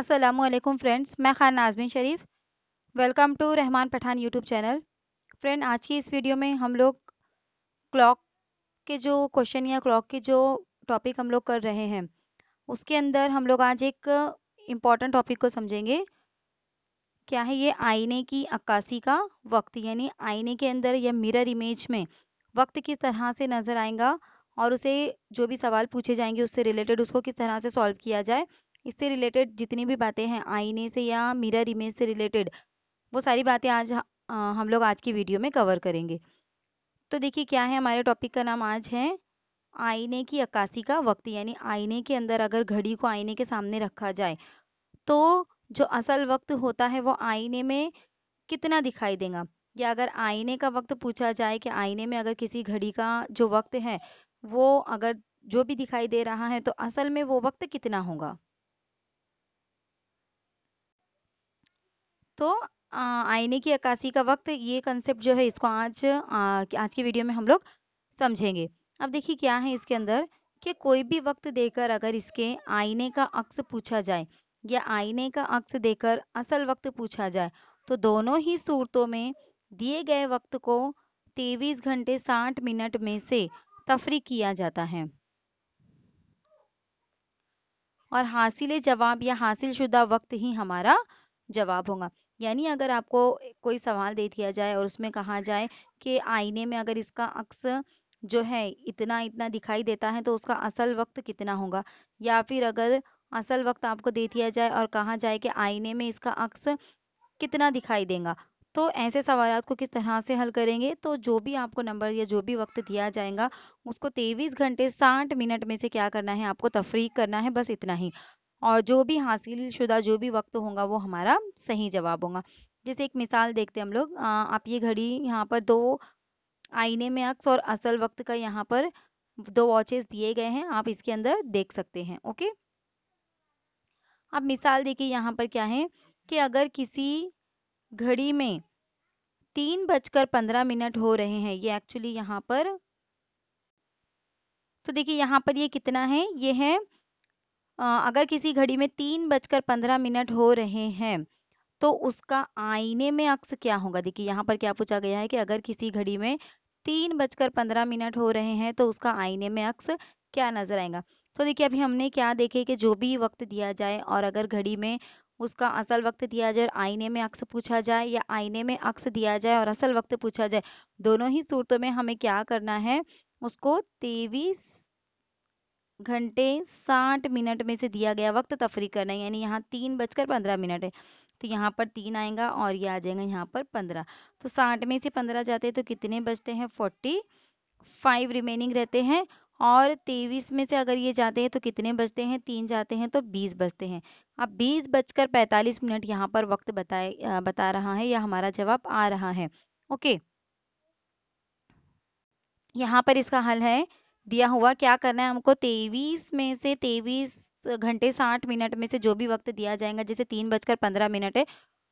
Aslam friends मैं Khan Najmin Sharif welcome to Rahman Pathan YouTube channel friend आज की इस वीडियो में हम लोग क्लॉक के जो क्वेश्चन या क्लॉक के जो टॉपिक हम लोग कर रहे हैं उसके अंदर हम लोग आज एक इम्पॉर्टेंट टॉपिक को समझेंगे क्या है ये आईने की अक्कासी का वक्त यानी आईने के अंदर या मिरर इमेज में वक्त किस तरह से नज़र आएगा और उसे जो भी सवाल पूछे जाएंगे उससे रिलेटेड उसको किस तरह से सॉल्व किया जाए इससे रिलेटेड जितनी भी बातें हैं आईने से या मिरर इमेज से रिलेटेड वो सारी बातें आज हम लोग आज की वीडियो में कवर करेंगे तो देखिए क्या है हमारे टॉपिक का नाम आज है आईने की अक्कासी का वक्त यानी आईने के अंदर अगर घड़ी को आईने के सामने रखा जाए तो जो असल वक्त होता है वो आईने में कितना दिखाई देगा या अगर आईने का वक्त पूछा जाए कि आईने में अगर किसी घड़ी का जो वक्त है वो अगर जो भी दिखाई दे रहा है तो असल में वो वक्त कितना होगा तो आईने की अक्कासी का वक्त ये कंसेप्ट जो है इसको आज आज की वीडियो में हम लोग समझेंगे अब देखिए क्या है इसके अंदर कि कोई भी वक्त देकर अगर इसके आईने का अक्स पूछा जाए या आईने का अक्स देकर असल वक्त पूछा जाए तो दोनों ही सूरतों में दिए गए वक्त को तेवीस घंटे साठ मिनट में से तफरी किया जाता है और हासिल जवाब या हासिल शुदा वक्त ही हमारा जवाब होगा यानी अगर आपको कोई सवाल दे दिया जाए और उसमें कहा जाए कि आईने में अगर इसका अक्स जो है इतना इतना दिखाई देता है तो उसका असल वक्त कितना होगा या फिर अगर असल वक्त आपको दे दिया जाए और कहा जाए कि आईने में इसका अक्स कितना दिखाई देगा तो ऐसे सवाल को किस तरह से हल करेंगे तो जो भी आपको नंबर या जो भी वक्त दिया जाएगा उसको तेईस घंटे साठ मिनट में से क्या करना है आपको तफरीक करना है बस इतना ही और जो भी हासिल शुदा जो भी वक्त होगा वो हमारा सही जवाब होगा जैसे एक मिसाल देखते हैं हम लोग आप ये घड़ी यहाँ पर दो आईने में अक्स और असल वक्त का यहाँ पर दो वॉचेस दिए गए हैं आप इसके अंदर देख सकते हैं ओके अब मिसाल देखिए यहाँ पर क्या है कि अगर किसी घड़ी में तीन बजकर पंद्रह मिनट हो रहे हैं ये एक्चुअली यहाँ पर तो देखिए यहाँ पर ये कितना है ये है अगर किसी घड़ी में तीन बजकर पंद्रह मिनट हो रहे हैं तो उसका आईने में अक्स क्या होगा देखिए यहाँ पर क्या पूछा गया है कि अगर किसी घड़ी में तीन बजकर पंद्रह मिनट हो रहे हैं तो उसका आईने में अक्स क्या नजर आएगा तो देखिए अभी हमने क्या देखे कि जो भी वक्त दिया जाए और अगर घड़ी में उसका असल वक्त दिया जाए और आईने में अक्स पूछा जाए या आईने में अक्स दिया जाए और असल वक्त पूछा जाए दोनों ही सूरतों में हमें क्या करना है उसको तेवीस घंटे साठ मिनट में से दिया गया वक्त तफरी करना यानी यहाँ तीन बजकर पंद्रह मिनट है तो यहाँ पर तीन आएगा और ये आ जाएगा यहाँ पर पंद्रह तो साठ में से पंद्रह जाते हैं तो कितने बजते हैं फोर्टी फाइव रिमेनिंग रहते हैं और तेईस में से अगर ये जाते हैं तो कितने बजते हैं तीन जाते हैं तो बीस बजते हैं अब बीस बजकर पैंतालीस मिनट यहाँ पर वक्त बताए बता रहा है या हमारा जवाब आ रहा है ओके यहाँ पर इसका हल है दिया हुआ क्या करना है हमको तेईस में से तेईस घंटे साठ मिनट में से जो भी वक्त दिया जाएगा जैसे तीन बजकर पंद्रह मिनट है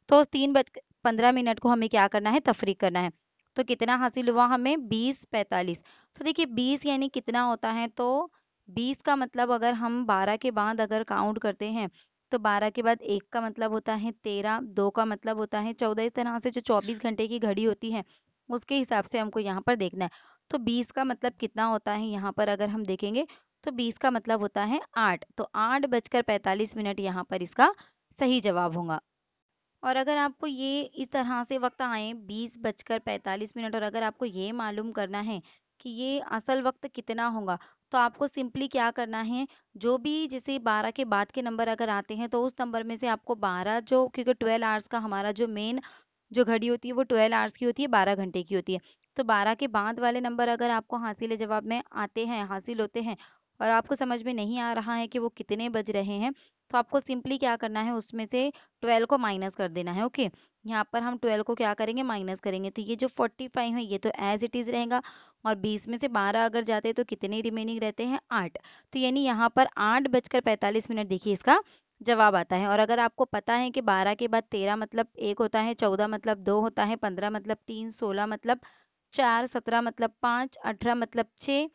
तो तीन बज पंद्रह मिनट को हमें क्या करना है तफरी करना है तो कितना हासिल हुआ हमें बीस पैंतालीस तो देखिए बीस यानी कितना होता है तो बीस का मतलब अगर हम बारह के बाद अगर काउंट करते हैं तो बारह के बाद एक का मतलब होता है तेरह दो का मतलब होता है चौदह इस तरह से जो चौबीस घंटे की घड़ी होती है उसके हिसाब से हमको यहाँ पर देखना है तो बीस का मतलब कितना होता है यहाँ पर अगर हम देखेंगे तो बीस का मतलब होता है आठ तो आठ बजकर पैतालीस मिनट यहाँ पर इसका सही जवाब होगा और अगर आपको ये इस तरह से वक्त आए बीस बजकर पैंतालीस मिनट और अगर आपको ये मालूम करना है कि ये असल वक्त कितना होगा तो आपको सिंपली क्या करना है जो भी जैसे बारह के बाद के नंबर अगर आते हैं तो उस नंबर में से आपको बारह जो क्योंकि ट्वेल्व आवर्स का हमारा जो मेन जो घड़ी होती है वो ट्वेल्व आवर्स की होती है बारह घंटे की होती है तो बारह के बाद वाले नंबर अगर आपको हासिल जवाब में आते हैं हासिल होते हैं और आपको समझ में नहीं आ रहा है कि वो कितने बज रहे हैं तो आपको सिंपली क्या करना है उसमें से ट्वेल्व को माइनस कर देना है ओके यहाँ पर हम ट्वेल्व को क्या करेंगे माइनस करेंगे तो ये जो फोर्टी फाइव है ये तो एज इट इज़ रहेगा और बीस में से बारह अगर जाते हैं तो कितने रिमेनिंग रहते हैं आठ तो यानी यहाँ पर आठ बजकर पैंतालीस मिनट देखिए इसका जवाब आता है और अगर आपको पता है कि बारह के बाद तेरह मतलब एक होता है चौदह मतलब दो होता है पंद्रह मतलब तीन सोलह मतलब चार सत्रह मतलब पाँच अठारह मतलब छः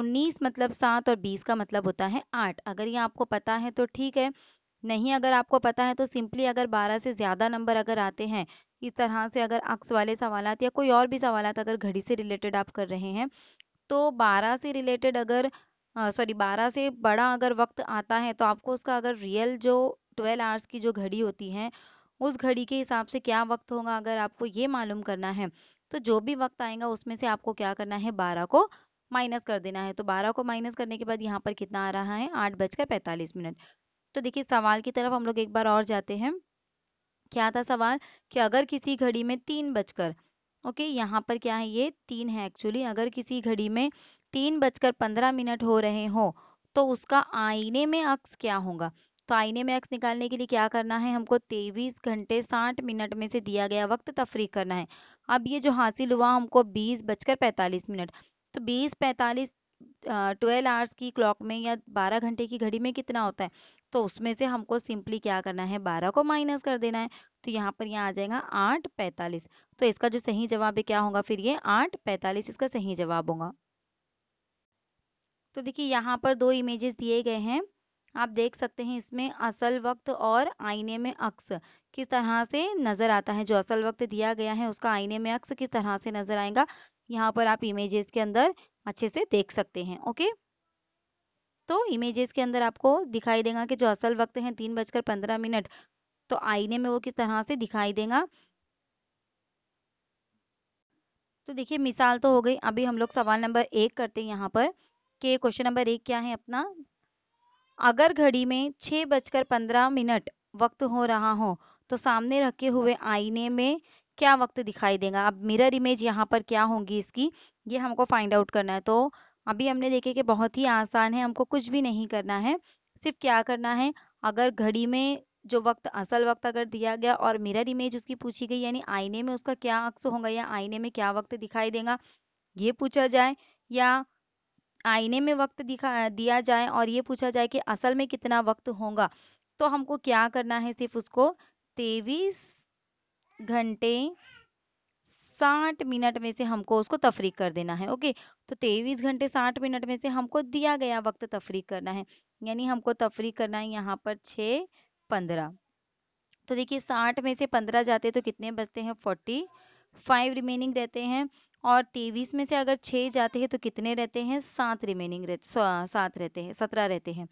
उन्नीस मतलब सात और बीस का मतलब होता है आठ अगर ये आपको पता है तो ठीक है नहीं अगर आपको पता है तो सिंपली अगर बारह से ज़्यादा नंबर अगर आते हैं इस तरह से अगर अक्स वाले सवाल या कोई और भी सवाल अगर घड़ी से रिलेटेड आप कर रहे हैं तो बारह से रिलेटेड अगर सॉरी बारह से बड़ा अगर वक्त आता है तो आपको उसका अगर रियल जो ट्वेल्व आवर्स की जो घड़ी होती है उस घड़ी के हिसाब से क्या वक्त होगा अगर आपको ये मालूम करना है तो जो भी वक्त आएगा उसमें से आपको क्या करना है बारह को माइनस कर देना है तो बारह को माइनस करने के बाद यहाँ पर कितना आ रहा है आठ बजकर पैंतालीस मिनट तो देखिए सवाल की तरफ हम लोग एक बार और जाते हैं क्या था सवाल कि अगर किसी घड़ी में तीन बजकर ओके यहाँ पर क्या है ये तीन है एक्चुअली अगर किसी घड़ी में तीन बजकर पंद्रह मिनट हो रहे हों तो उसका आईने में अक्स क्या होगा तो आईने में अक्स निकालने के लिए क्या करना है हमको तेईस घंटे साठ मिनट में से दिया गया वक्त तफरीक करना है अब ये जो हासिल हुआ हमको बीस बजकर पैंतालीस मिनट तो बीस पैंतालीस ट्वेल्व आवर्स की क्लॉक में या बारह घंटे की घड़ी में कितना होता है तो उसमें से हमको सिंपली क्या करना है बारह को माइनस कर देना है तो यहाँ पर यहाँ आ जाएगा आठ पैंतालीस तो इसका जो सही जवाब है क्या होगा फिर ये आठ पैंतालीस इसका सही जवाब होगा तो देखिए यहाँ पर दो इमेजेस दिए गए हैं आप देख सकते हैं इसमें असल वक्त और आईने में अक्स किस तरह से नजर आता है जो असल वक्त दिया गया है उसका आईने में अक्स किस तरह से नजर आएगा यहाँ पर आप इमेजेस के अंदर अच्छे से देख सकते हैं ओके तो इमेजेस के अंदर आपको दिखाई देगा कि जो असल वक्त है तीन बजकर पंद्रह मिनट तो आईने में वो किस तरह से दिखाई देगा तो देखिए मिसाल तो हो गई अभी हम लोग सवाल नंबर एक करते हैं यहाँ पर के क्वेश्चन नंबर एक क्या है अपना अगर घड़ी में छह बजकर पंद्रह मिनट वक्त हो रहा हो तो सामने रखे हुए हाँ। आईने में क्या वक्त दिखाई देगा अब मिरर इमेज यहाँ पर क्या होगी इसकी ये हमको फाइंड आउट करना है तो अभी हमने देखे कि बहुत ही आसान है हमको कुछ भी नहीं करना है सिर्फ क्या करना है अगर घड़ी में जो वक्त असल वक्त अगर दिया गया और मिरर इमेज उसकी पूछी गई यानी आईने में उसका क्या अक्स होगा या आईने में क्या वक्त दिखाई देगा ये पूछा जाए या आईने में वक्त दिखा दिया जाए और ये पूछा जाए कि असल में कितना वक्त होगा तो हमको क्या करना है सिर्फ उसको तेवीस घंटे साठ मिनट में से हमको उसको तफरीक कर देना है ओके तो तेवीस घंटे साठ मिनट में से हमको दिया गया वक्त तफरीक करना है यानी हमको तफरीक करना है यहाँ पर छ पंद्रह तो देखिए साठ में से पंद्रह जाते तो कितने बचते हैं फोर्टी फाइव रिमेनिंग रहते हैं और तेईस में से अगर छह जाते हैं तो कितने रहते हैं सात रिमेनिंग रहते सात रहते हैं सत्रह रहते हैं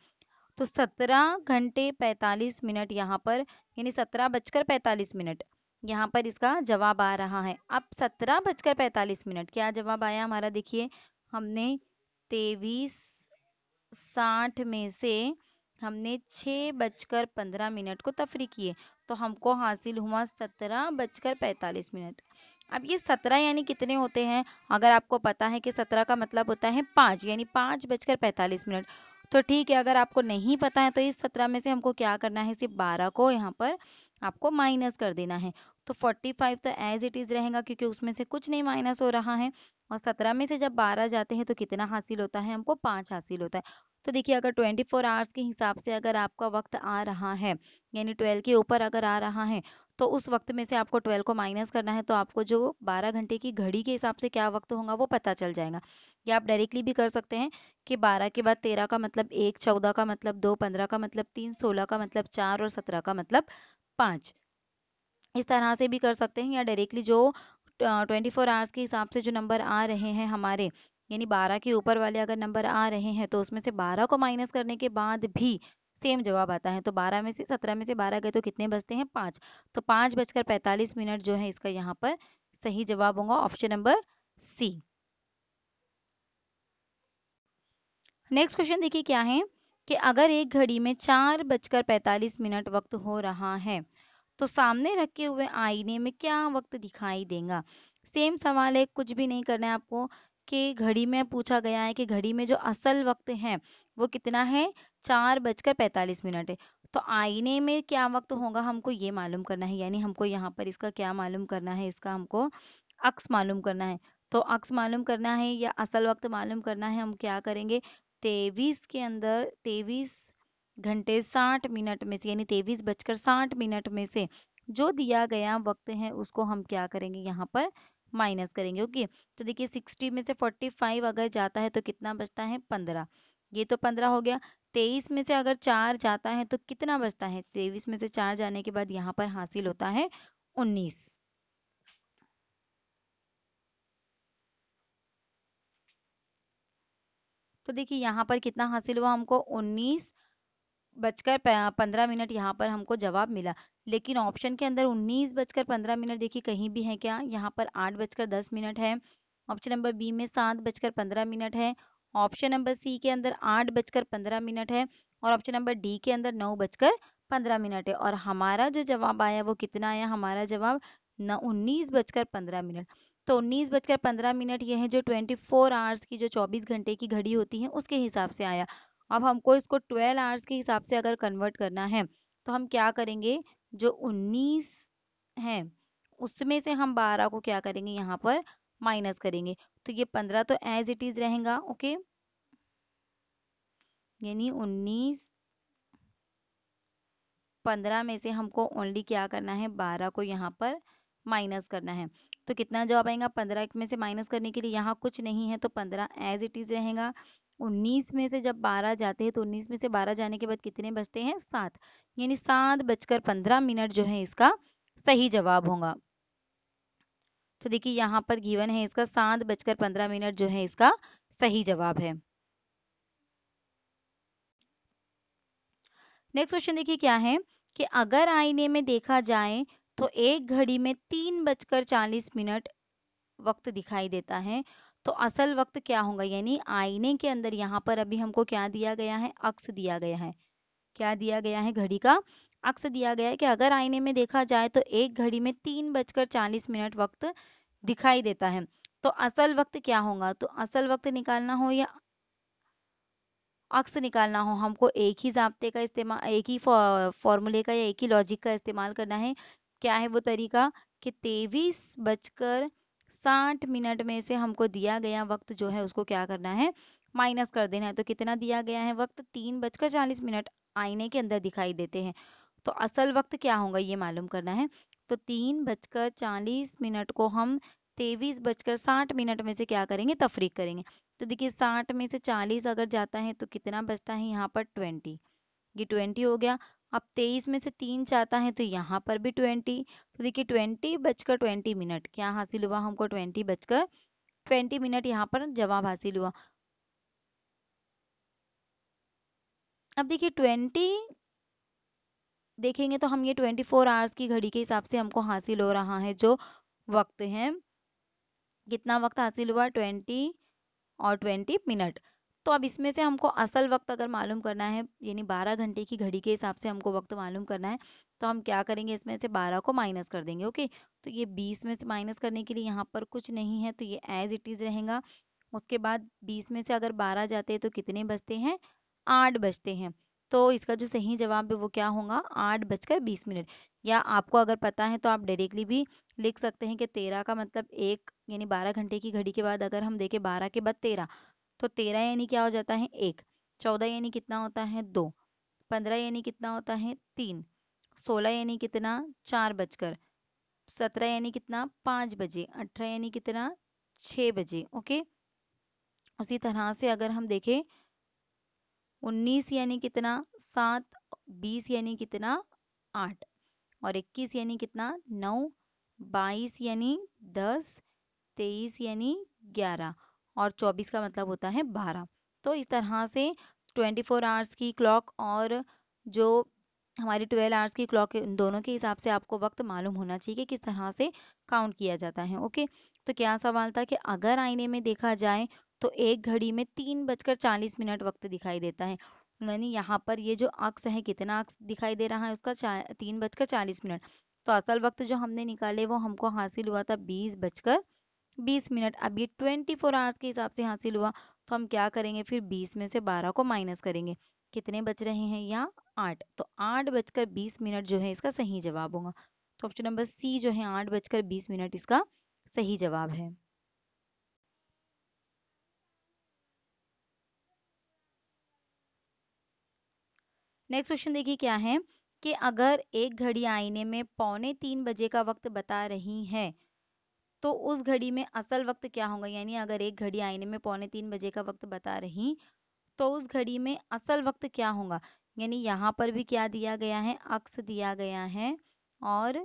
तो सत्रह घंटे पैंतालीस मिनट यहाँ पर यानी सत्रह बजकर पैंतालीस मिनट यहाँ पर इसका जवाब आ रहा है अब सत्रह बजकर पैंतालीस मिनट क्या जवाब आया हमारा देखिए हमने तेईस साठ में से हमने छः बजकर पंद्रह मिनट को तफरी किए तो हमको हासिल हुआ सत्रह बजकर पैंतालीस मिनट अब ये सत्रह यानी कितने होते हैं अगर आपको पता है कि सत्रह का मतलब होता है पांच यानी पांच बजकर पैंतालीस मिनट तो ठीक है अगर आपको नहीं पता है तो इस सत्रह में से हमको क्या करना है सिर्फ बारह को यहाँ पर आपको माइनस कर देना है तो 45 तो एज इट इज़ रहेगा क्योंकि उसमें से कुछ नहीं माइनस हो रहा है और 17 में से जब 12 जाते हैं तो कितना हासिल होता है हमको पांच हासिल होता है तो देखिए अगर 24 फोर आवर्स के हिसाब से अगर आपका वक्त आ रहा है यानी 12 के ऊपर अगर आ रहा है तो उस वक्त में से आपको ट्वेल्व को माइनस करना है तो आपको जो बारह घंटे की घड़ी के हिसाब से क्या वक्त होगा वो पता चल जाएगा या आप डायरेक्टली भी कर सकते हैं कि बारह के बाद तेरह का मतलब एक चौदह का मतलब दो पंद्रह का मतलब तीन सोलह का मतलब चार और सत्रह का मतलब पांच इस तरह से भी कर सकते हैं या डायरेक्टली जो ट्वेंटी फोर आवर्स के हिसाब से जो नंबर आ रहे हैं हमारे यानी बारह के ऊपर वाले अगर नंबर आ रहे हैं तो उसमें से बारह को माइनस करने के बाद भी सेम जवाब आता है तो बारह में से सत्रह में से बारह गए तो कितने बचते हैं पांच तो पांच बजकर पैतालीस मिनट जो है इसका यहाँ पर सही जवाब होगा option number C next question देखिए क्या है कि अगर एक घड़ी में चार बजकर पैतालीस मिनट वक्त हो रहा है तो सामने रखे हुए आईने में क्या वक्त दिखाई देगा सेम सवाल है कुछ भी नहीं करना है आपको कि घड़ी में पूछा गया है कि घड़ी में जो असल वक्त है वो कितना है चार बजकर पैंतालीस मिनट है तो आईने में क्या वक्त होगा हमको ये मालूम करना है यानी हमको यहाँ पर इसका क्या मालूम करना है इसका हमको अक्स मालूम करना है तो अक्स मालूम करना है या असल वक्त मालूम करना है हम क्या करेंगे तेवीस के अंदर तेवीस घंटे साठ मिनट में से यानी तेवीस बजकर साठ मिनट में से जो दिया गया वक्त है उसको हम क्या करेंगे यहाँ पर माइनस करेंगे ओके तो देखिए सिक्सटी में से फोर्टी फाइव अगर जाता है तो कितना बचता है पंद्रह ये तो पंद्रह हो गया तेईस में से अगर चार जाता है तो कितना बचता है तेईस में से चार जाने के बाद यहाँ पर हासिल होता है उन्नीस तो देखिए यहाँ पर कितना हासिल हुआ हमको उन्नीस बजकर पंद्रह मिनट यहाँ पर हमको जवाब मिला लेकिन ऑप्शन के अंदर उन्नीस बजकर पंद्रह मिनट देखिए कहीं भी है क्या यहाँ पर आठ बजकर दस मिनट है ऑप्शन नंबर बी में सात बजकर पंद्रह मिनट है ऑप्शन नंबर सी के अंदर आठ बजकर पंद्रह मिनट है और ऑप्शन नंबर डी के अंदर नौ बजकर पंद्रह मिनट है और हमारा जो जवाब आया वो कितना आया हमारा जवाब न उन्नीस बजकर पंद्रह मिनट तो उन्नीस बजकर पंद्रह मिनट यह है जो ट्वेंटी फोर आवर्स की जो चौबीस घंटे की घड़ी होती है उसके हिसाब से आया अब हमको इसको ट्वेल्व आवर्स के हिसाब से अगर कन्वर्ट करना है तो हम क्या करेंगे जो उन्नीस है उसमें से हम बारह को क्या करेंगे यहाँ पर माइनस करेंगे तो ये पंद्रह तो एज इट इज रहेगा ओके यानी उन्नीस पंद्रह में से हमको ओनली क्या करना है बारह को यहाँ पर माइनस करना है तो कितना जवाब आएगा पंद्रह में से माइनस करने के लिए यहाँ कुछ नहीं है तो पंद्रह एज इट इज रहेगा उन्नीस में से जब बारह जाते हैं तो उन्नीस में से बारह जाने के बाद कितने बचते हैं सात यानी सात बजकर पंद्रह मिनट जो है इसका सही जवाब होगा तो देखिए यहाँ पर गिवन है इसका सात बजकर पंद्रह मिनट जो है इसका सही जवाब है नेक्स्ट क्वेश्चन देखिए क्या है कि अगर आईने में देखा जाए तो एक घड़ी में तीन बजकर चालीस मिनट वक्त दिखाई देता है तो असल वक्त क्या होगा यानी आईने के अंदर यहाँ पर अभी हमको क्या दिया गया है अक्स दिया गया है क्या दिया गया है घड़ी का अक्स दिया गया है कि अगर आईने में देखा जाए तो एक घड़ी में तीन बजकर चालीस मिनट वक्त दिखाई देता है तो असल वक्त क्या होगा तो असल वक्त निकालना हो या अक्स निकालना हो हमको एक ही जबते का इस्तेमाल एक ही फॉर्मूले का या एक ही लॉजिक का इस्तेमाल करना है क्या है वो तरीका कि तेईस बजकर साठ मिनट में से हमको दिया गया वक्त जो है उसको क्या करना है माइनस कर देना है तो कितना दिया गया है वक्त तीन बजकर चालीस मिनट आईने के अंदर दिखाई देते हैं तो असल वक्त क्या होगा ये मालूम करना है तो तीन बजकर चालीस मिनट को हम तेवीस बजकर साठ मिनट में से क्या करेंगे तफरीक करेंगे तो देखिए साठ में से चालीस अगर जाता है तो कितना बचता है यहाँ पर ट्वेंटी ये ट्वेंटी हो गया अब तेईस में से तीन जाता है तो यहाँ पर भी ट्वेंटी तो देखिए ट्वेंटी बजकर ट्वेंटी मिनट क्या हासिल हुआ हमको ट्वेंटी बजकर ट्वेंटी मिनट यहाँ पर जवाब हासिल हुआ अब देखिए ट्वेंटी देखेंगे तो हम ये ट्वेंटी फोर आवर्स की घड़ी के हिसाब से हमको हासिल हो रहा है जो वक्त है कितना वक्त हासिल हुआ ट्वेंटी और ट्वेंटी मिनट तो अब इसमें से हमको असल वक्त अगर मालूम करना है यानी बारह घंटे की घड़ी के हिसाब से हमको वक्त मालूम करना है तो हम क्या करेंगे इसमें से बारह को माइनस कर देंगे ओके तो ये बीस में से माइनस करने के लिए यहाँ पर कुछ नहीं है तो ये एज इट इज़ रहेगा उसके बाद बीस में से अगर बारह जाते हैं तो कितने बचते हैं आठ बचते हैं तो इसका जो सही जवाब है वो क्या होगा आठ बजकर बीस मिनट या आपको अगर पता है तो आप डायरेक्टली भी लिख सकते हैं कि तेरह का मतलब एक यानी बारह घंटे की घड़ी के बाद अगर हम देखें बारह के बाद तेरह तो तेरह यानी क्या हो जाता है एक चौदह यानी कितना होता है दो पंद्रह यानी कितना होता है तीन सोलह यानी कितना चार बजकर सत्रह यानी कितना पांच बजे अठारह यानी कितना छह बजे ओके उसी तरह से अगर हम देखें उन्नीस यानी कितना सात बीस यानी कितना आठ और इक्कीस यानी कितना नौ बाईस यानी दस तेईस यानी ग्यारह और चौबीस का मतलब होता है बारह तो इस तरह से ट्वेंटी फोर आवर्स की क्लॉक और जो हमारी ट्वेल्व आवर्स की क्लॉक है दोनों के हिसाब से आपको वक्त मालूम होना चाहिए कि किस तरह से काउंट किया जाता है ओके तो क्या सवाल था कि अगर आईने में देखा जाए तो एक घड़ी में तीन बजकर चालीस मिनट वक्त दिखाई देता है यानी यहाँ पर ये जो अक्स है कितना अक्स दिखाई दे रहा है उसका तीन बजकर चालीस मिनट तो असल वक्त जो हमने निकाले वो हमको हासिल हुआ था बीस बजकर बीस मिनट अब ये ट्वेंटी फोर आवर्स के हिसाब से हासिल हुआ तो हम क्या करेंगे फिर बीस में से बारह को माइनस करेंगे कितने बच रहे हैं यहाँ आठ तो आठ बजकर बीस मिनट जो है इसका सही जवाब होगा तो ऑप्शन नंबर सी जो है आठ बजकर बीस मिनट इसका सही जवाब है नेक्स्ट क्वेश्चन देखिए क्या है कि अगर एक घड़ी आईने में पौने तीन बजे का वक्त बता रही है तो उस घड़ी में असल वक्त क्या होगा यानी अगर एक घड़ी आईने में पौने तीन बजे का वक्त बता रही तो उस घड़ी में असल वक्त क्या होगा यानी यहाँ पर भी क्या दिया गया है अक्स दिया गया है और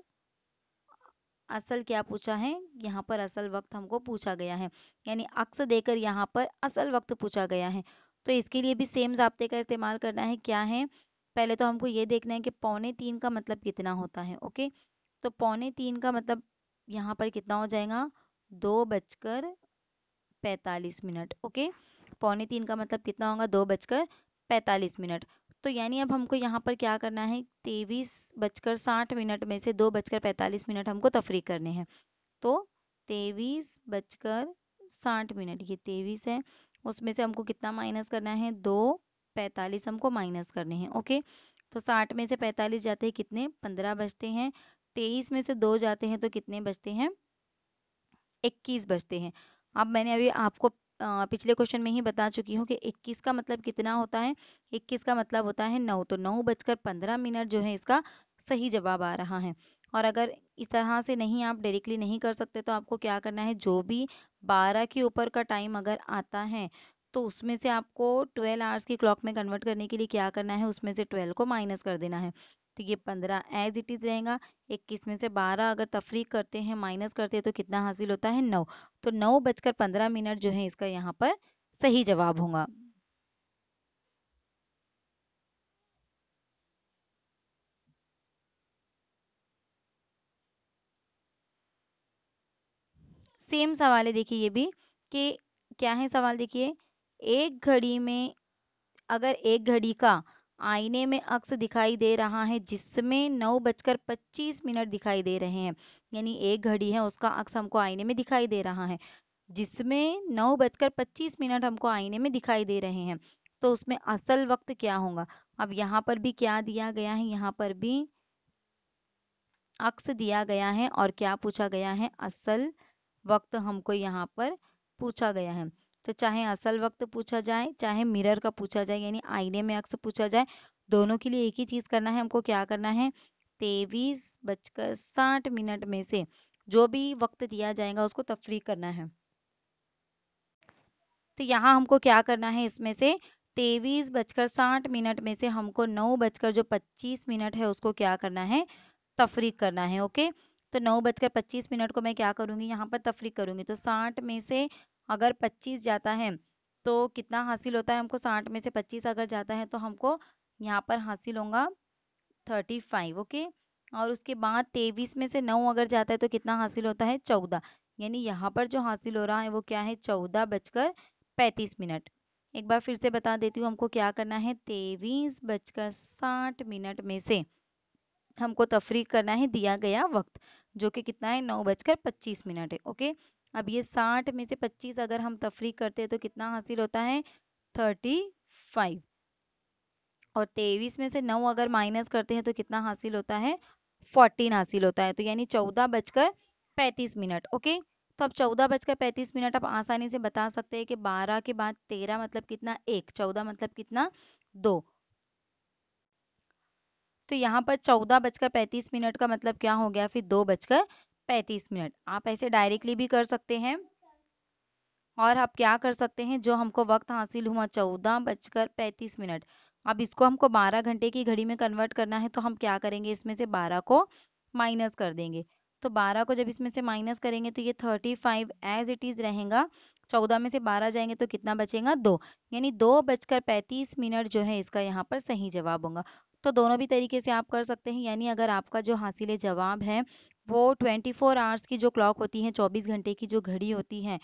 असल क्या पूछा है यहाँ पर असल वक्त हमको पूछा गया है यानी अक्स देकर यहाँ पर असल वक्त पूछा गया है तो इसके लिए भी सेम जबते का इस्तेमाल करना है क्या है पहले तो हमको ये देखना है कि पौने तीन का मतलब कितना होता है ओके तो पौने तीन का मतलब यहाँ पर कितना हो जाएगा दो बजकर पैतालीस मिनट ओके पौने तीन का मतलब कितना होगा दो बजकर पैतालीस मिनट तो यानी अब हमको यहाँ पर क्या करना है तेईस बजकर साठ मिनट में से दो बजकर पैतालीस मिनट हमको तफरी तो करने हैं तो तेईस बजकर साठ मिनट ये तेईस है उसमें से हमको कितना माइनस करना है दो पैंतालीस हमको माइनस करने हैं ओके तो साठ में से पैंतालीस जाते हैं कितने पंद्रह बचते हैं तेईस में से दो जाते हैं तो कितने बचते हैं इक्कीस बचते हैं अब मैंने अभी आपको पिछले क्वेश्चन में ही बता चुकी हूँ कि 21 का मतलब कितना होता है 21 का मतलब होता है नौ तो नौ बजकर पंद्रह मिनट जो है इसका सही जवाब आ रहा है और अगर इस तरह से नहीं आप डायरेक्टली नहीं कर सकते तो आपको क्या करना है जो भी बारह के ऊपर का टाइम अगर आता है तो उसमें से आपको ट्वेल्व आवर्स की क्लॉक में कन्वर्ट करने के लिए क्या करना है उसमें से ट्वेल्व को माइनस कर देना है तो ये पंद्रह एज इट इज़ रहेगा इक्कीस में से बारह अगर तफरीक करते हैं माइनस करते हैं तो कितना हासिल होता है नौ तो नौ बजकर पंद्रह मिनट जो है इसका यहाँ पर सही जवाब होगा सेम सवाल है देखिए ये भी कि क्या है सवाल देखिए एक घड़ी में अगर एक घड़ी का आईने में अक्स दिखाई दे रहा है जिसमें नौ बजकर पच्चीस मिनट दिखाई दे रहे हैं यानी एक घड़ी है उसका अक्स हमको आईने में दिखाई दे रहा है जिसमें नौ बजकर पच्चीस मिनट हमको आईने में दिखाई दे रहे हैं तो उसमें असल वक्त क्या होगा अब यहाँ पर भी क्या दिया गया है यहाँ पर भी अक्स दिया गया है और क्या पूछा गया है असल वक्त हमको यहाँ पर पूछा गया है तो चाहे असल वक्त पूछा जाए चाहे मिरर का पूछा जाए यानी आईने में अक्स पूछा जाए दोनों के लिए एक ही चीज़ करना है हमको क्या करना है तेवीस बजकर साठ मिनट में से जो भी वक्त दिया जाएगा उसको तफरी करना है तो यहाँ हमको क्या करना है इसमें से तेवीस बजकर साठ मिनट में से हमको नौ बजकर जो पच्चीस मिनट है उसको क्या करना है तफरीक करना है ओके तो नौ बजकर पच्चीस मिनट को मैं क्या करूंगी यहाँ पर तफरीक करूंगी तो साठ में से अगर पच्चीस जाता है तो कितना हासिल होता है हमको साठ में से पच्चीस अगर जाता है तो हमको यहाँ पर हासिल होगा थर्टी फाइव ओके और उसके बाद तेईस में से नौ अगर जाता है तो कितना हासिल होता है चौदह यानी यहाँ पर जो हासिल हो रहा है वो क्या है चौदह बजकर पैंतीस मिनट एक बार फिर से बता देती हूँ हमको क्या करना है तेईस बजकर साठ मिनट में से हमको तफरीक करना है दिया गया वक्त जो कि कितना है नौ बजकर पच्चीस मिनट है ओके अब ये साठ में से पच्चीस अगर हम तफरी करते हैं तो कितना हासिल होता है थर्टी फाइव और तेईस में से नौ अगर माइनस करते हैं तो कितना हासिल होता है फोर्टीन हासिल होता है तो यानी चौदह बजकर पैंतीस मिनट ओके तो अब चौदह बजकर पैंतीस मिनट आप आसानी से बता सकते हैं कि बारह के बाद तेरह मतलब कितना एक चौदह मतलब कितना दो तो यहाँ पर चौदह बजकर पैंतीस मिनट का मतलब क्या हो गया फिर दो बजकर पैंतीस मिनट आप ऐसे डायरेक्टली भी कर सकते हैं और आप क्या कर सकते हैं जो हमको वक्त हासिल हुआ चौदह बजकर पैंतीस मिनट अब इसको हमको बारह घंटे की घड़ी में कन्वर्ट करना है तो हम क्या करेंगे इसमें से बारह को माइनस कर देंगे तो बारह को जब इसमें से माइनस करेंगे तो ये thirty five as it is रहेगा चौदह में से बारह जाएंगे तो कितना बचेगा दो यानी दो बजकर पैंतीस मिनट जो है इसका यहाँ पर सही जवाब होगा तो दोनों भी तरीके से आप कर सकते हैं यानी अगर आपका जो हासिल जवाब है वो 24 आवर्स की जो क्लॉक होती है 24 घंटे की जो घड़ी होती है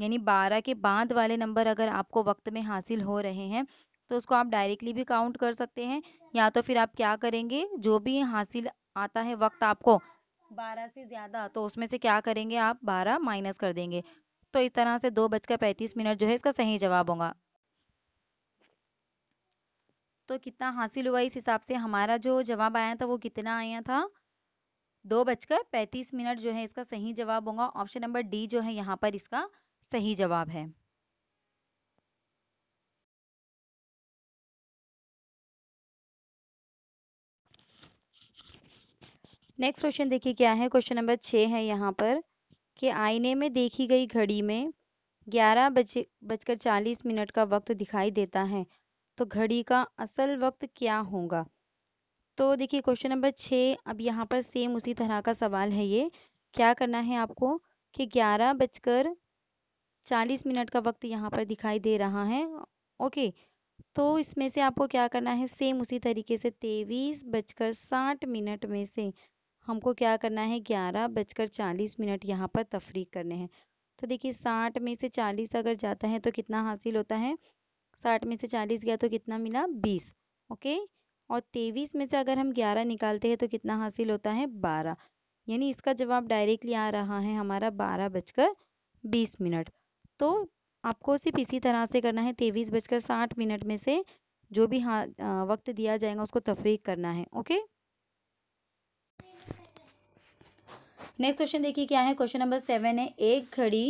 यानी 12 के बाद वाले नंबर अगर आपको वक्त में हासिल हो रहे हैं तो उसको आप डायरेक्टली भी काउंट कर सकते हैं या तो फिर आप क्या करेंगे जो भी हासिल आता है वक्त आपको 12 से ज़्यादा तो उसमें से क्या करेंगे आप 12 माइनस कर देंगे तो इस तरह से दो बजकर पैंतीस मिनट जो है इसका सही जवाब होगा तो कितना हासिल हुआ इस हिसाब से हमारा जो जवाब आया था वो कितना आया था दो बजकर पैंतीस मिनट जो है इसका सही जवाब होगा ऑप्शन नंबर डी जो है यहाँ पर इसका सही जवाब है नेक्स्ट क्वेश्चन देखिए क्या है क्वेश्चन नंबर छह है यहाँ पर कि आईने में देखी गई घड़ी में ग्यारह बजे बजकर चालीस मिनट का वक्त दिखाई देता है तो घड़ी का असल वक्त क्या होगा तो देखिए क्वेश्चन नंबर छः अब यहाँ पर सेम उसी तरह का सवाल है ये क्या करना है आपको कि ग्यारह बजकर चालीस मिनट का वक्त यहाँ पर दिखाई दे रहा है ओके तो इसमें से आपको क्या करना है सेम उसी तरीके से तेईस बजकर साठ मिनट में से हमको क्या करना है ग्यारह बजकर चालीस मिनट यहाँ पर तफरीक करने हैं तो देखिए साठ में से चालीस अगर जाता है तो कितना हासिल होता है साठ में से चालीस गया तो कितना मिला बीस ओके और तेईस में से अगर हम ग्यारह निकालते हैं तो कितना हासिल होता है बारह यानी इसका जवाब डायरेक्टली आ रहा है हमारा बारह बजकर बीस मिनट तो आपको सिर्फ इसी तरह से करना है तेईस बजकर साठ मिनट में से जो भी हाँ वक्त दिया जाएगा उसको तफरीक करना है ओके नेक्स्ट क्वेश्चन देखिए क्या है क्वेश्चन नंबर सेवन है एक घड़ी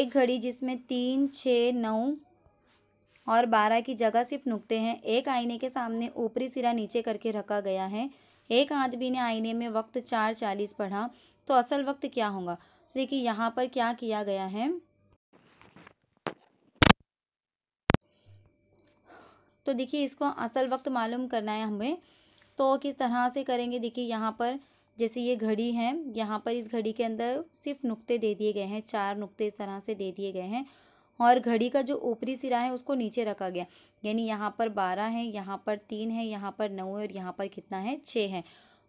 एक घड़ी जिसमें तीन छः नौ और बारह की जगह सिर्फ नुकते हैं एक आईने के सामने ऊपरी सिरा नीचे करके रखा गया है एक आदमी ने आईने में वक्त चार चालीस पढ़ा तो असल वक्त क्या होगा तो देखिए यहाँ पर क्या किया गया है तो देखिए इसको असल वक्त मालूम करना है हमें तो किस तरह से करेंगे देखिए यहाँ पर जैसे ये घड़ी है यहाँ पर इस घड़ी के अंदर सिर्फ नुक्ते दे दिए गए हैं चार नुक्ते इस तरह से दे दिए गए हैं और घड़ी का जो ऊपरी सिरा है उसको नीचे रखा गया यानी यहाँ पर बारह है यहाँ पर तीन है यहाँ पर नौ है और यहाँ पर कितना है छः है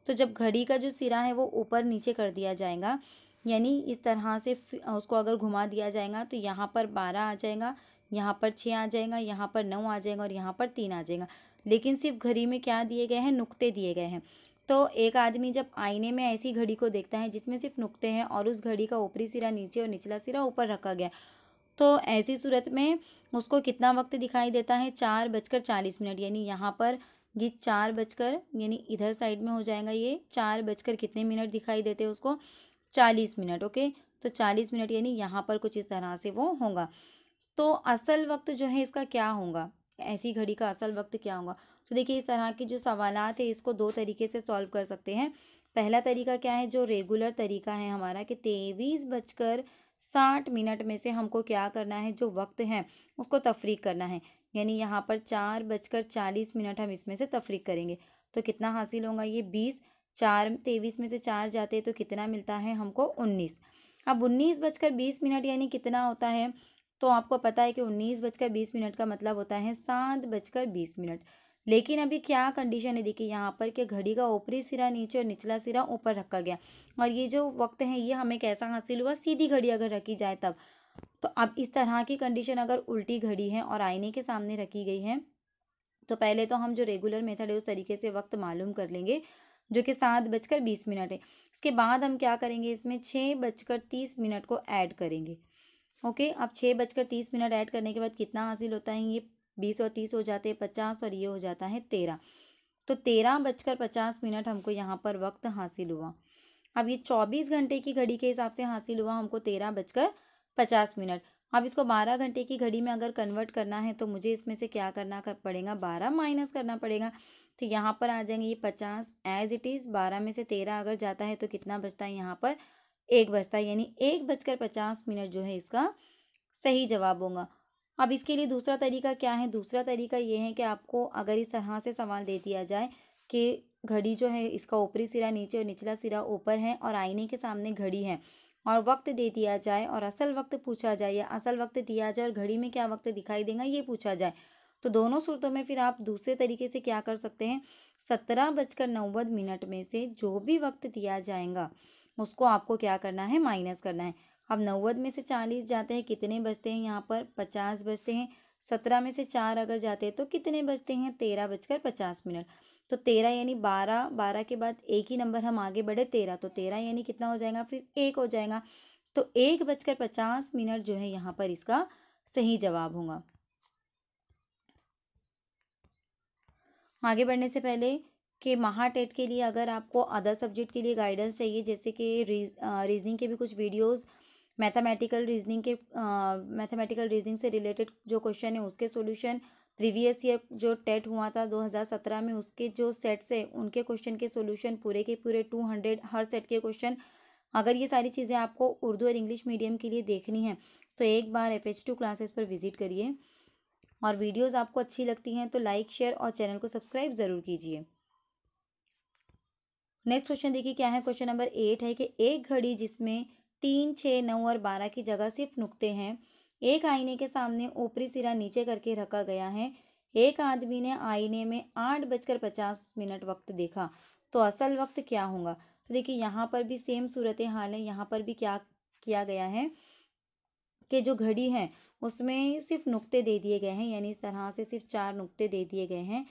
तो जब घड़ी का जो सिरा है वो ऊपर नीचे कर दिया जाएगा यानी इस तरह से उसको अगर घुमा दिया जाएगा तो यहाँ पर बारह आ जाएगा यहाँ पर छः आ जाएगा यहाँ पर नौ आ जाएगा और यहाँ पर तीन आ जाएगा लेकिन सिर्फ घड़ी में क्या दिए गए हैं नुक्ते दिए गए हैं तो एक आदमी जब आईने में ऐसी घड़ी को देखता है जिसमें सिर्फ नुक्ते हैं और उस घड़ी का ऊपरी सिरा नीचे और निचला सिरा ऊपर रखा गया तो ऐसी सूरत में उसको कितना वक्त दिखाई देता है चार बजकर चालीस मिनट यानी यहाँ पर ये चार बजकर यानी इधर साइड में हो जाएगा ये चार बजकर कितने मिनट दिखाई देते हैं उसको चालीस मिनट ओके तो चालीस मिनट यानी यहाँ पर कुछ इस तरह से वो होगा तो असल वक्त जो है इसका क्या होगा ऐसी घड़ी का असल वक्त क्या होगा तो देखिए इस तरह के जो सवाल है इसको दो तरीके से सॉल्व कर सकते हैं पहला तरीका क्या है जो रेगुलर तरीका है हमारा कि तेईस बजकर साठ मिनट में से हमको क्या करना है जो वक्त है उसको तफरीक करना है यानी यहाँ पर चार बजकर चालीस मिनट हम इसमें से तफरीक करेंगे तो कितना हासिल होगा ये बीस चार तेईस में से चार जाते तो कितना मिलता है हमको उन्नीस अब उन्नीस बजकर बीस मिनट यानी कितना होता है तो आपको पता है कि उन्नीस बजकर बीस मिनट का मतलब होता है सात बजकर बीस मिनट लेकिन अभी क्या कंडीशन है देखिए यहाँ पर कि घड़ी का ऊपरी सिरा नीचे और निचला सिरा ऊपर रखा गया और ये जो वक्त है ये हमें कैसा हासिल हुआ सीधी घड़ी अगर रखी जाए तब तो अब इस तरह की कंडीशन अगर उल्टी घड़ी है और आईने के सामने रखी गई है तो पहले तो हम जो रेगुलर मेथड है उस तरीके से वक्त मालूम कर लेंगे जो कि सात बजकर बीस मिनट है इसके बाद हम क्या करेंगे इसमें छः बजकर तीस मिनट को ऐड करेंगे ओके अब छः बजकर तीस मिनट ऐड करने के बाद कितना हासिल होता है ये बीस और तीस हो जाते हैं पचास और ये हो जाता है तेरह तो तेरह बजकर पचास मिनट हमको यहाँ पर वक्त हासिल हुआ अब ये चौबीस घंटे की घड़ी के हिसाब से हासिल हुआ हमको तेरह बजकर पचास मिनट अब इसको बारह घंटे की घड़ी में अगर कन्वर्ट करना है तो मुझे इसमें से क्या करना कर पड़ेगा बारह माइनस करना पड़ेगा तो यहाँ पर आ जाएंगे ये पचास एज इट इज़ बारह में से तेरह अगर जाता है तो कितना बचता है यहाँ पर एक बजता है यानी एक बजकर पचास मिनट जो है इसका सही जवाब होगा अब इसके लिए दूसरा तरीका क्या है दूसरा तरीका ये है कि आपको अगर इस तरह से सवाल दे दिया जाए कि घड़ी जो है इसका ऊपरी सिरा नीचे और निचला सिरा ऊपर है और आईने के सामने घड़ी है और वक्त दे दिया जाए और असल वक्त पूछा जाए या असल वक्त दिया जाए और घड़ी में क्या वक्त दिखाई देगा ये पूछा जाए तो दोनों सूरतों में फिर आप दूसरे तरीके से क्या कर सकते हैं सत्रह बजकर नव्वद मिनट में से जो भी वक्त दिया जाएगा उसको आपको क्या करना है माइनस करना है अब नव्वद में से चालीस जाते हैं कितने बचते हैं यहाँ पर पचास बचते हैं सत्रह में से चार अगर जाते हैं तो कितने बचते हैं तेरह बजकर पचास मिनट तो तेरह यानी बारह बारह के बाद एक ही नंबर हम आगे बढ़े तेरह तो तेरह यानी कितना हो जाएगा फिर एक हो जाएगा तो एक बजकर पचास मिनट जो है यहाँ पर इसका सही जवाब होगा आगे बढ़ने से पहले कि महाटेट के लिए अगर आपको अदर सब्जेक्ट के लिए गाइडेंस चाहिए जैसे कि रीज, रीजनिंग के भी कुछ वीडियोज़ मैथमेटिकल रीजनिंग के मैथमेटिकल रीजनिंग से रिलेटेड जो क्वेश्चन है उसके सोल्यूशन प्रीवियस ईयर जो टेट हुआ था 2017 में उसके जो सेट्स से, है उनके क्वेश्चन के सोल्यूशन पूरे के पूरे टू हंड्रेड हर सेट के क्वेश्चन अगर ये सारी चीज़ें आपको उर्दू और इंग्लिश मीडियम के लिए देखनी है तो एक बार एफ एच टू क्लासेस पर विजिट करिए और वीडियोज़ आपको अच्छी लगती हैं तो लाइक शेयर और चैनल को सब्सक्राइब ज़रूर कीजिए नेक्स्ट क्वेश्चन देखिए क्या है क्वेश्चन नंबर एट है कि एक घड़ी जिसमें तीन छः नौ और बारह की जगह सिर्फ नुकते हैं एक आईने के सामने ऊपरी सिरा नीचे करके रखा गया है एक आदमी ने आईने में आठ बजकर पचास मिनट वक्त देखा तो असल वक्त क्या होगा तो देखिए यहाँ पर भी सेम सूरत हाल है यहाँ पर भी क्या किया गया है कि जो घड़ी है उसमें सिर्फ नुक्ते दे दिए गए हैं यानी इस तरह से सिर्फ चार नुक्ते दे दिए गए हैं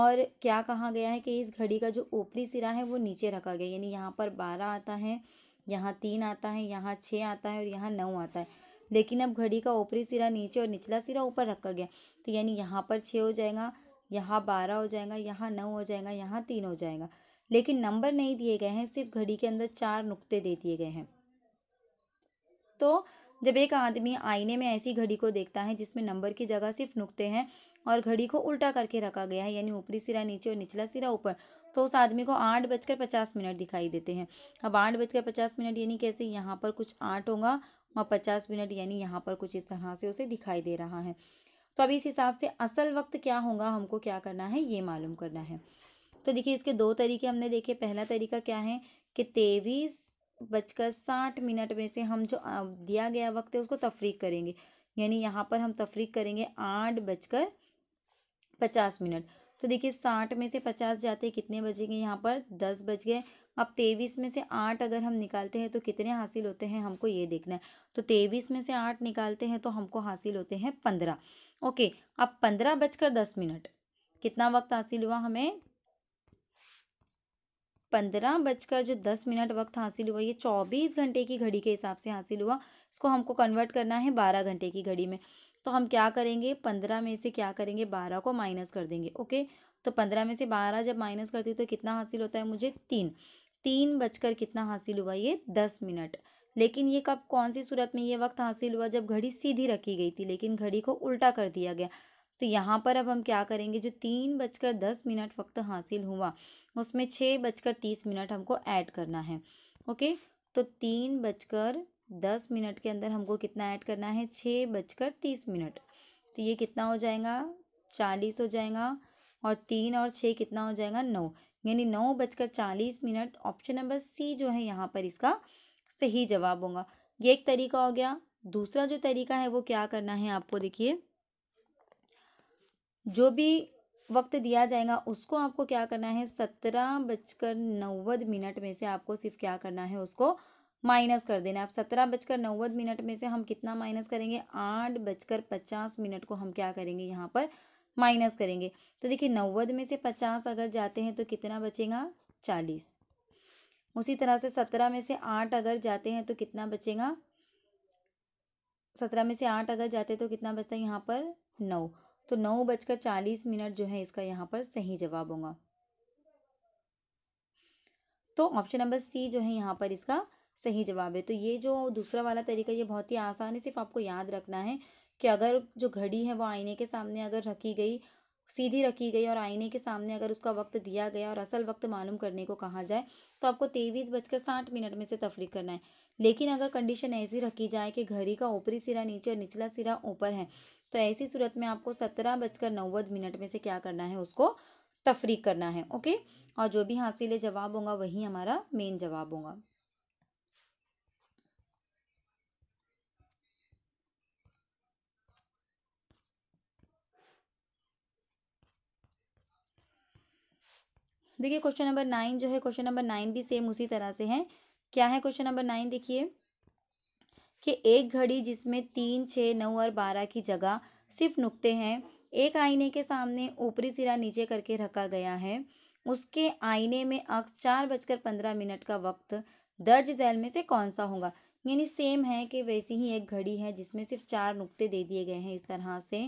और क्या कहा गया है कि इस घड़ी का जो ऊपरी सिरा है वो नीचे रखा गया यानी यहाँ पर बारह आता है यहाँ तीन आता है यहाँ छः आता है और यहाँ नौ आता है लेकिन अब घड़ी का ऊपरी सिरा नीचे और निचला सिरा ऊपर रखा गया तो यानी यहाँ पर छः हो जाएगा यहाँ बारह हो जाएगा यहाँ नौ हो जाएगा यहाँ तीन हो जाएगा लेकिन नंबर नहीं दिए गए हैं सिर्फ घड़ी के अंदर चार नुक्ते दे दिए गए हैं तो जब एक आदमी आईने में ऐसी घड़ी को देखता है जिसमें नंबर की जगह सिर्फ नुकते हैं और घड़ी को उल्टा करके रखा गया है यानी ऊपरी सिरा नीचे और निचला सिरा ऊपर तो उस आदमी को आठ बजकर पचास मिनट दिखाई देते हैं अब आठ बजकर पचास मिनट यानी कैसे यहाँ पर कुछ आठ होगा वहाँ पचास मिनट यानी यहाँ पर कुछ इस तरह से उसे दिखाई दे रहा है तो अभी इस हिसाब से असल वक्त क्या होगा हमको क्या करना है ये मालूम करना है तो देखिए इसके दो तरीके हमने देखे पहला तरीका क्या है कि तेईस बजकर साठ मिनट में से हम जो दिया गया वक्त है उसको तफरीक करेंगे यानी यहाँ पर हम तफरीक करेंगे आठ बजकर पचास मिनट तो देखिए साठ में से पचास जाते कितने बजेंगे यहाँ पर दस बज गए अब तेईस में से आठ अगर हम निकालते हैं तो कितने हासिल होते हैं हमको ये देखना है तो तेईस में से आठ निकालते हैं तो हमको हासिल होते हैं पंद्रह ओके अब पंद्रह बजकर दस मिनट कितना वक्त हासिल हुआ हमें पंद्रह बजकर जो दस मिनट वक्त हासिल हुआ ये चौबीस घंटे की घड़ी के हिसाब से हासिल हुआ इसको हमको कन्वर्ट करना है बारह घंटे की घड़ी में तो हम क्या करेंगे पंद्रह में से क्या करेंगे बारह को माइनस कर देंगे ओके तो पंद्रह में से बारह जब माइनस करती हूँ तो कितना हासिल होता है मुझे तीन तीन बजकर कितना हासिल हुआ ये दस मिनट लेकिन ये कब कौन सी सूरत में ये वक्त हासिल हुआ जब घड़ी सीधी रखी गई थी लेकिन घड़ी को उल्टा कर दिया गया तो यहाँ पर अब हम क्या करेंगे जो तीन बजकर दस मिनट वक्त हासिल हुआ उसमें छः बजकर तीस मिनट हमको ऐड करना है ओके तो तीन बजकर दस मिनट के अंदर हमको कितना ऐड करना है छः बजकर तीस मिनट तो ये कितना हो जाएगा चालीस हो जाएगा और तीन और छः कितना हो जाएगा नौ यानी नौ बजकर चालीस मिनट ऑप्शन नंबर सी जो है यहाँ पर इसका सही जवाब होगा ये एक तरीका हो गया दूसरा जो तरीका है वो क्या करना है आपको देखिए जो भी वक्त दिया जाएगा उसको आपको क्या करना है सत्रह बजकर नव्वद मिनट में से आपको सिर्फ क्या करना है उसको माइनस कर देना है अब सत्रह बजकर नव्वद मिनट में से हम कितना माइनस करेंगे आठ बजकर पचास मिनट को हम क्या करेंगे यहाँ पर माइनस करेंगे तो देखिए नव्वद में से पचास अगर जाते हैं तो कितना बचेगा चालीस उसी तरह से सत्रह में से आठ अगर जाते हैं तो कितना बचेगा सत्रह में से आठ अगर जाते तो कितना बचता है यहाँ पर नौ तो नौ बजकर चालीस मिनट जो है इसका यहाँ पर सही जवाब होगा तो ऑप्शन नंबर सी जो है यहाँ पर इसका सही जवाब है तो ये जो दूसरा वाला तरीका ये बहुत ही आसान है सिर्फ आपको याद रखना है कि अगर जो घड़ी है वो आईने के सामने अगर रखी गई सीधी रखी गई और आईने के सामने अगर उसका वक्त दिया गया और असल वक्त मालूम करने को कहा जाए तो आपको तेईस बजकर साठ मिनट में से तफरीक करना है लेकिन अगर कंडीशन ऐसी रखी जाए कि घड़ी का ऊपरी सिरा नीचे और निचला सिरा ऊपर है तो ऐसी सूरत में आपको सत्रह बजकर नव्वद मिनट में से क्या करना है उसको तफरीक करना है ओके और जो भी हासिल जवाब होगा वही हमारा मेन जवाब होगा देखिए क्वेश्चन नंबर नाइन जो है क्वेश्चन नंबर नाइन भी सेम उसी तरह से है क्या है क्वेश्चन नंबर नाइन देखिए कि एक घड़ी जिसमें तीन छः नौ और बारह की जगह सिर्फ नुकते हैं एक आईने के सामने ऊपरी सिरा नीचे करके रखा गया है उसके आईने में अक्स चार बजकर पंद्रह मिनट का वक्त दर्ज जैल में से कौन सा होगा यानी सेम है कि वैसी ही एक घड़ी है जिसमें सिर्फ चार नुकते दे दिए गए हैं इस तरह से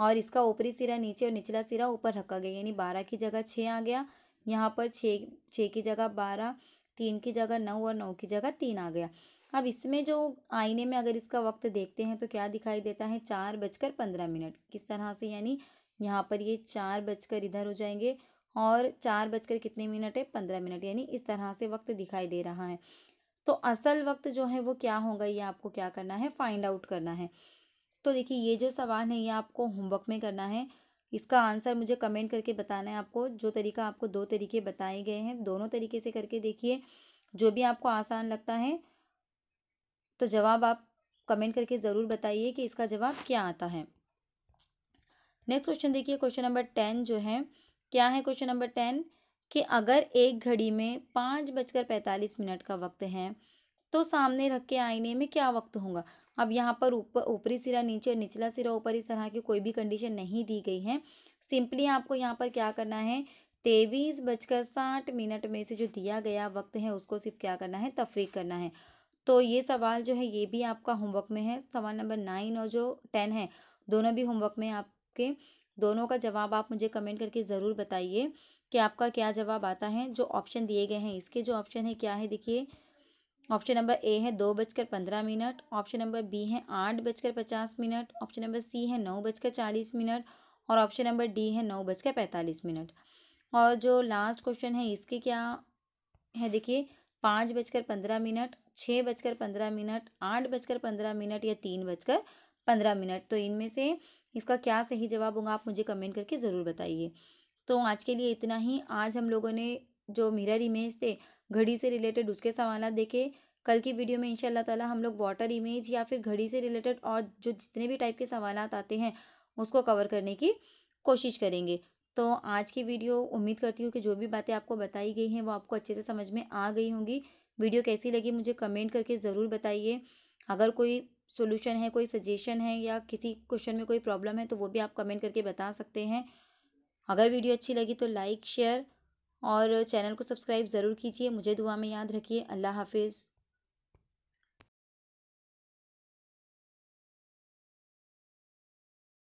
और इसका ऊपरी सिरा नीचे और निचला सिरा ऊपर रखा गया यानी बारह की जगह छः आ गया यहाँ पर छः छः की जगह बारह तीन की जगह नौ और नौ की जगह तीन आ गया अब इसमें जो आईने में अगर इसका वक्त देखते हैं तो क्या दिखाई देता है चार बजकर पंद्रह मिनट किस तरह से यानी यहाँ पर ये चार बजकर इधर हो जाएंगे और चार बजकर कितने मिनट है पंद्रह मिनट यानी इस तरह से वक्त दिखाई दे रहा है तो असल वक्त जो है वो क्या होगा ये आपको क्या करना है फाइंड आउट करना है तो देखिए ये जो सवाल है ये आपको होमवर्क में करना है इसका आंसर मुझे कमेंट करके बताना है आपको जो तरीका आपको दो तरीके बताए गए हैं दोनों तरीके से करके देखिए जो भी आपको आसान लगता है तो जवाब आप कमेंट करके ज़रूर बताइए कि इसका जवाब क्या आता है नेक्स्ट क्वेश्चन देखिए क्वेश्चन नंबर टेन जो है क्या है क्वेश्चन नंबर टेन कि अगर एक घड़ी में पाँच बजकर पैंतालीस मिनट का वक्त है तो सामने रख के आईने में क्या वक्त होगा अब यहाँ पर ऊपर ऊपरी सिरा नीचे निचला सिरा ऊपर इस तरह की कोई भी कंडीशन नहीं दी गई है सिंपली आपको यहाँ पर क्या करना है तेईस बजकर साठ मिनट में से जो दिया गया वक्त है उसको सिर्फ क्या करना है तफरीक करना है तो ये सवाल जो है ये भी आपका होमवर्क में है सवाल नंबर नाइन और जो टेन है दोनों भी होमवर्क में आपके दोनों का जवाब आप मुझे कमेंट करके ज़रूर बताइए कि आपका क्या जवाब आता है जो ऑप्शन दिए गए हैं इसके जो ऑप्शन है क्या है देखिए ऑप्शन नंबर ए है दो बजकर पंद्रह मिनट ऑप्शन नंबर बी है आठ बजकर पचास मिनट ऑप्शन नंबर सी है नौ बजकर चालीस मिनट और ऑप्शन नंबर डी है नौ बजकर पैंतालीस मिनट और जो लास्ट क्वेश्चन है इसके क्या है देखिए पाँच बजकर पंद्रह मिनट छः बजकर पंद्रह मिनट आठ बजकर पंद्रह मिनट या तीन बजकर पंद्रह मिनट तो इनमें से इसका क्या सही जवाब होगा आप मुझे कमेंट करके ज़रूर बताइए तो आज के लिए इतना ही आज हम लोगों ने जो मिरर इमेज थे घड़ी से रिलेटेड उसके सवाल देखे कल की वीडियो में इंशाल्लाह ताला हम लोग वाटर इमेज या फिर घड़ी से रिलेटेड और जो जितने भी टाइप के सवाल आते हैं उसको कवर करने की कोशिश करेंगे तो आज की वीडियो उम्मीद करती हूँ कि जो भी बातें आपको बताई गई हैं वो आपको अच्छे से समझ में आ गई होंगी वीडियो कैसी लगी मुझे कमेंट करके ज़रूर बताइए अगर कोई सोल्यूशन है कोई सजेशन है या किसी क्वेश्चन में कोई प्रॉब्लम है तो वो भी आप कमेंट करके बता सकते हैं अगर वीडियो अच्छी लगी तो लाइक शेयर और चैनल को सब्सक्राइब ज़रूर कीजिए मुझे दुआ में याद रखिए अल्लाह हाफिज़